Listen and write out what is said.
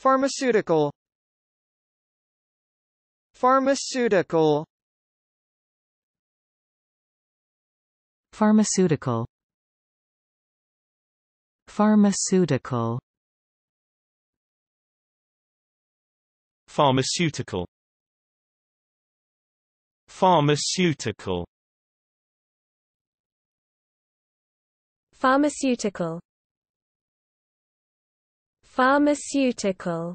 Pharmaceutical Pharmaceutical Pharmaceutical Pharmaceutical Pharmaceutical Pharmaceutical Pharmaceutical Pharmaceutical